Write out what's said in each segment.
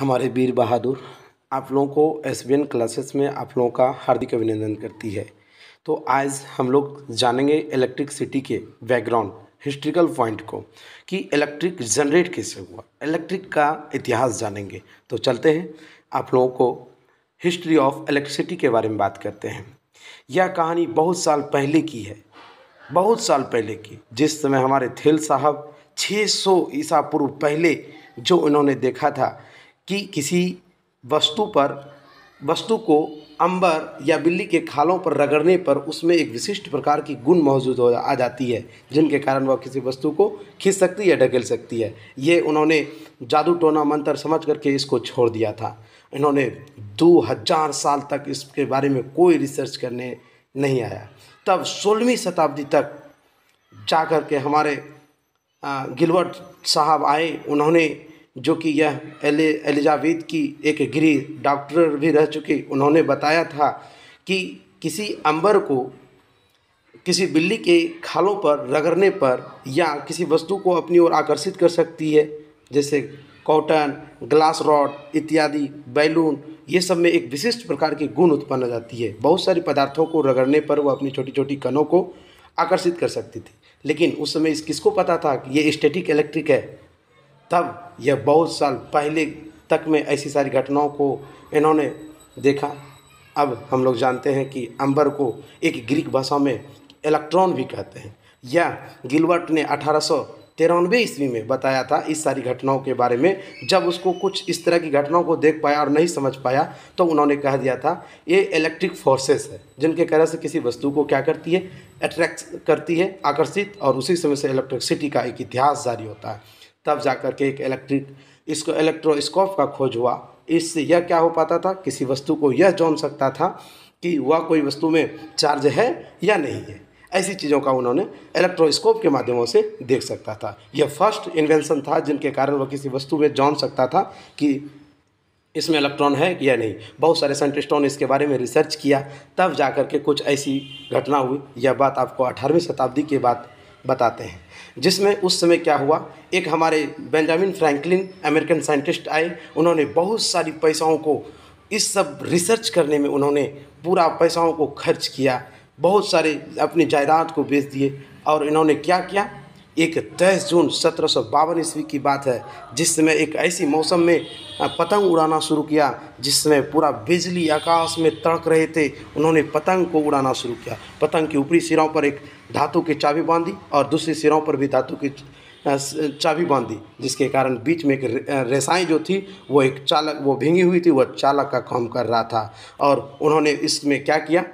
हमारे वीर बहादुर आप लोगों को एस बी एन क्लासेस में आप लोगों का हार्दिक अभिनंदन करती है तो आज हम लोग जानेंगे इलेक्ट्रिक सिटी के बैकग्राउंड हिस्ट्रिकल पॉइंट को कि इलेक्ट्रिक जनरेट कैसे हुआ इलेक्ट्रिक का इतिहास जानेंगे तो चलते हैं आप लोगों को हिस्ट्री ऑफ इलेक्ट्रिसिटी के बारे में बात करते हैं यह कहानी बहुत साल पहले की है बहुत साल पहले की जिस समय हमारे थेल साहब 600 ईसा पूर्व पहले जो उन्होंने देखा था कि किसी वस्तु पर वस्तु को अंबर या बिल्ली के खालों पर रगड़ने पर उसमें एक विशिष्ट प्रकार की गुण मौजूद हो आ जाती है जिनके कारण वह किसी वस्तु को खींच सकती है ढकेल सकती है ये उन्होंने जादू टोना मंत्र समझ करके इसको छोड़ दिया था इन्होंने दो हजार साल तक इसके बारे में कोई रिसर्च करने नहीं आया तब सोलहवीं शताब्दी तक जा कर के हमारे गिलवट साहब आए उन्होंने जो कि यह एले एलिजावेथ की एक गिरी डॉक्टर भी रह चुके उन्होंने बताया था कि किसी अंबर को किसी बिल्ली के खालों पर रगड़ने पर या किसी वस्तु को अपनी ओर आकर्षित कर सकती है जैसे कॉटन ग्लास रॉड इत्यादि बैलून ये सब में एक विशिष्ट प्रकार की गुण उत्पन्न हो जाती है बहुत सारे पदार्थों को रगड़ने पर वह अपनी छोटी छोटी कनों को आकर्षित कर सकती थी लेकिन उस समय इस किसको पता था कि ये स्टैटिक इलेक्ट्रिक है तब यह बहुत साल पहले तक में ऐसी सारी घटनाओं को इन्होंने देखा अब हम लोग जानते हैं कि अंबर को एक ग्रीक भाषा में इलेक्ट्रॉन भी कहते हैं या गिलवर्ट ने अठारह सौ तिरानवे ईस्वी में बताया था इस सारी घटनाओं के बारे में जब उसको कुछ इस तरह की घटनाओं को देख पाया और नहीं समझ पाया तो उन्होंने कह दिया था ये इलेक्ट्रिक फोर्सेस है जिनके कारण से किसी वस्तु को क्या करती है अट्रैक्ट करती है आकर्षित और उसी समय से इलेक्ट्रिसिटी का एक इतिहास जारी होता है तब कर के एक इलेक्ट्रिक इसको इलेक्ट्रोस्कोप का खोज हुआ इससे यह क्या हो पाता था किसी वस्तु को यह जान सकता था कि वह कोई वस्तु में चार्ज है या नहीं है ऐसी चीज़ों का उन्होंने इलेक्ट्रोस्कोप के माध्यमों से देख सकता था यह फर्स्ट इन्वेंशन था जिनके कारण वह किसी वस्तु में जान सकता था कि इसमें इलेक्ट्रॉन है या नहीं बहुत सारे साइंटिस्टों ने इसके बारे में रिसर्च किया तब जा के कुछ ऐसी घटना हुई यह बात आपको अठारहवीं शताब्दी की बात बताते हैं जिसमें उस समय क्या हुआ एक हमारे बेंजामिन फ्रैंकलिन अमेरिकन साइंटिस्ट आए उन्होंने बहुत सारी पैसाओं को इस सब रिसर्च करने में उन्होंने पूरा पैसाओं को खर्च किया बहुत सारे अपनी जायदाद को बेच दिए और इन्होंने क्या किया एक तेईस जून सत्रह सौ बावन ईस्वी की बात है जिस समय एक ऐसी मौसम में पतंग उड़ाना शुरू किया जिस समय पूरा बिजली आकाश में तड़क रहे थे उन्होंने पतंग को उड़ाना शुरू किया पतंग के ऊपरी सिरों पर एक धातु की चाबी बांधी और दूसरी सिरों पर भी धातु की चाबी बांधी जिसके कारण बीच में एक रेसाएँ जो थी वो एक चालक वो भींगी हुई थी वह चालक का काम कर रहा था और उन्होंने इसमें क्या किया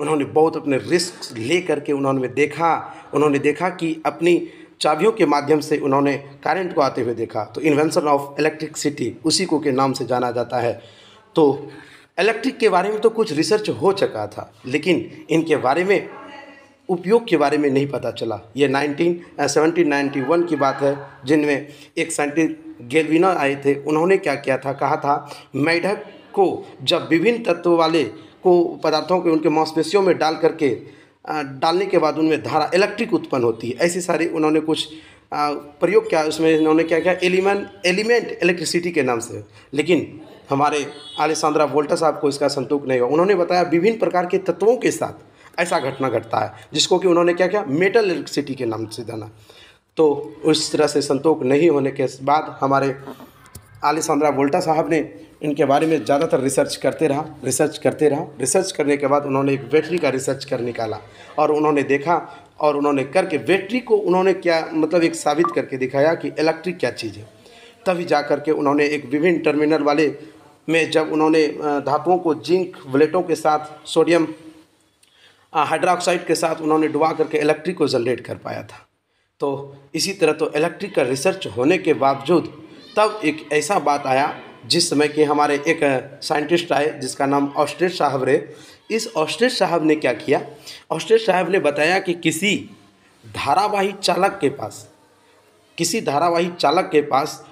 उन्होंने बहुत अपने रिस्क ले करके उन्होंने देखा उन्होंने देखा कि अपनी चाबियों के माध्यम से उन्होंने करंट को आते हुए देखा तो इन्वेंशन ऑफ इलेक्ट्रिकसिटी उसी को के नाम से जाना जाता है तो इलेक्ट्रिक के बारे में तो कुछ रिसर्च हो चुका था लेकिन इनके बारे में उपयोग के बारे में नहीं पता चला ये नाइनटीन सेवनटीन नाइन्टी वन की बात है जिनमें एक साइंटिस्ट गेलविना आए थे उन्होंने क्या किया था कहा था मेढक को जब विभिन्न तत्व वाले को पदार्थों के उनके मांसपेशियों में डाल करके डालने के बाद उनमें धारा इलेक्ट्रिक उत्पन्न होती है ऐसी सारी उन्होंने कुछ प्रयोग किया उसमें इन्होंने क्या किया एलिमेंट एलिमेंट इलेक्ट्रिसिटी के नाम से लेकिन हमारे आलेसांद्रा वोल्टा साहब को इसका संतोष नहीं हुआ उन्होंने बताया विभिन्न प्रकार के तत्वों के साथ ऐसा घटना घटता है जिसको कि उन्होंने क्या किया मेटल इलेक्ट्रिसिटी के नाम से जाना तो उस तरह से संतोष नहीं होने के बाद हमारे आलेसांद्रा वोल्टा साहब ने इनके बारे में ज़्यादातर रिसर्च करते रहा रिसर्च करते रहा रिसर्च करने के बाद उन्होंने एक बैटरी का रिसर्च कर निकाला और उन्होंने देखा और उन्होंने करके बैटरी को उन्होंने क्या मतलब एक साबित करके दिखाया कि इलेक्ट्रिक क्या चीज़ है तभी जा कर के उन्होंने एक विभिन्न टर्मिनल वाले में जब उन्होंने धातुओं को जिंक वलेटों के साथ सोडियम हाइड्रोक्साइड के साथ उन्होंने डुबा करके इलेक्ट्रिक को जनरेट कर पाया था तो इसी तरह तो इलेक्ट्रिक का रिसर्च होने के बावजूद तब एक ऐसा बात आया जिस समय कि हमारे एक साइंटिस्ट आए जिसका नाम ऑस्ट्रेट साहब रहे इस ऑस्ट्रेट साहब ने क्या किया ऑस्ट्रेट साहब ने बताया कि किसी धारावाही चालक के पास किसी धारावाही चालक के पास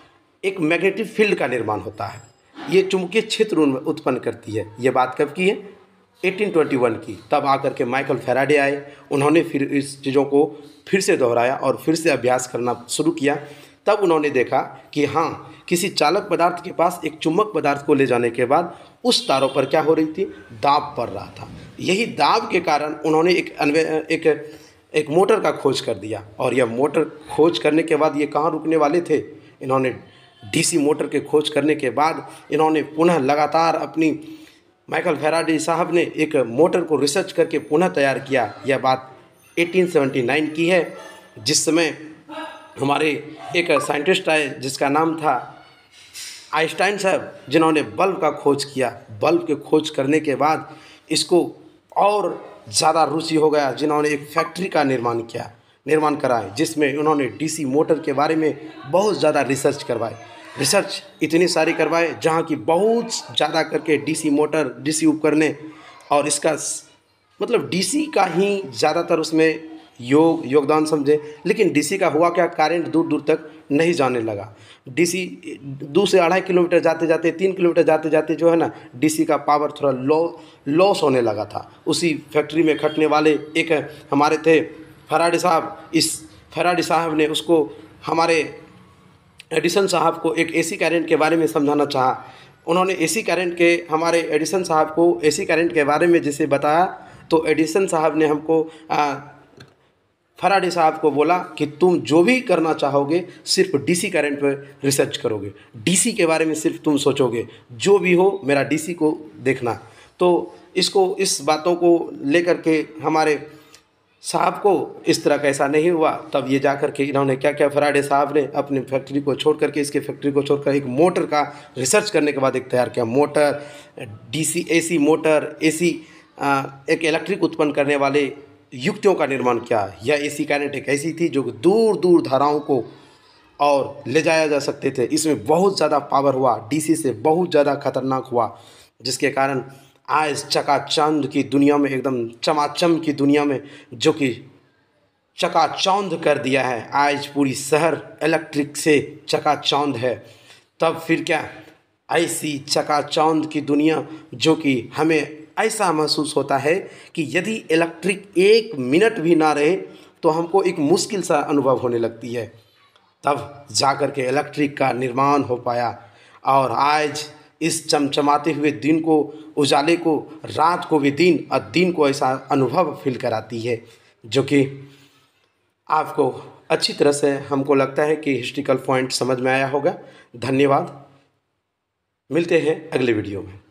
एक मैग्नेटिक फील्ड का निर्माण होता है ये चुंबकीय क्षेत्र उत्पन्न करती है ये बात कब की है 1821 की तब आकर के माइकल फेराडे आए उन्होंने फिर इस चीज़ों को फिर से दोहराया और फिर से अभ्यास करना शुरू किया तब उन्होंने देखा कि हाँ किसी चालक पदार्थ के पास एक चुंबक पदार्थ को ले जाने के बाद उस तारों पर क्या हो रही थी दाब पड़ रहा था यही दाब के कारण उन्होंने एक अनवे एक एक मोटर का खोज कर दिया और यह मोटर खोज करने के बाद ये कहाँ रुकने वाले थे इन्होंने डीसी मोटर के खोज करने के बाद इन्होंने पुनः लगातार अपनी माइकल फेराडे साहब ने एक मोटर को रिसर्च करके पुनः तैयार किया यह बात 1879 की है जिस समय हमारे एक साइंटिस्ट आए जिसका नाम था आइंस्टाइन साहब जिन्होंने बल्ब का खोज किया बल्ब के खोज करने के बाद इसको और ज़्यादा रुचि हो गया जिन्होंने एक फैक्ट्री का निर्माण किया निर्माण कराए जिसमें उन्होंने डीसी मोटर के बारे में बहुत ज़्यादा रिसर्च करवाए रिसर्च इतनी सारी करवाए जहाँ की बहुत ज़्यादा करके डीसी मोटर डीसी उपकरण और इसका मतलब डीसी का ही ज़्यादातर उसमें योग योगदान समझे लेकिन डीसी का हुआ क्या करंट दूर दूर तक नहीं जाने लगा डीसी दो से अढ़ाई किलोमीटर जाते जाते तीन किलोमीटर जाते जाते जो है ना डीसी का पावर थोड़ा लॉ लॉस होने लगा था उसी फैक्ट्री में खटने वाले एक हमारे थे फराडी साहब इस फराडी साहब ने उसको हमारे एडिसन साहब को एक एसी करंट के बारे में समझाना चाहा उन्होंने एसी करंट के हमारे एडिसन साहब को एसी करंट के बारे में जैसे बताया तो एडिसन साहब ने हमको आ, फराडे साहब को बोला कि तुम जो भी करना चाहोगे सिर्फ डीसी करंट पर रिसर्च करोगे डीसी के बारे में सिर्फ तुम सोचोगे जो भी हो मेरा डीसी को देखना तो इसको इस बातों को लेकर के हमारे साहब को इस तरह का ऐसा नहीं हुआ तब ये जा कर के इन्होंने क्या क्या फराडे साहब ने अपनी फैक्ट्री को छोड़ करके इसके फैक्ट्री को छोड़कर एक मोटर का रिसर्च करने के बाद एक तैयार किया motor DC AC motor AC एक इलेक्ट्रिक उत्पन्न करने वाले युक्तियों का निर्माण किया यह ऐसी काइनेटिक ऐसी थी जो दूर दूर धाराओं को और ले जाया जा सकते थे इसमें बहुत ज़्यादा पावर हुआ डीसी से बहुत ज़्यादा खतरनाक हुआ जिसके कारण आज चकाचौंध की दुनिया में एकदम चमाचम की दुनिया में जो कि चकाचौंध कर दिया है आज पूरी शहर इलेक्ट्रिक से चकाचौंध है तब फिर क्या ऐसी चकाचौंध की दुनिया जो कि हमें ऐसा महसूस होता है कि यदि इलेक्ट्रिक एक मिनट भी ना रहे तो हमको एक मुश्किल सा अनुभव होने लगती है तब जा कर के इलेक्ट्रिक का निर्माण हो पाया और आज इस चमचमाते हुए दिन को उजाले को रात को भी दिन और दिन को ऐसा अनुभव फील कराती है जो कि आपको अच्छी तरह से हमको लगता है कि हिस्ट्रिकल पॉइंट समझ में आया होगा धन्यवाद मिलते हैं अगले वीडियो में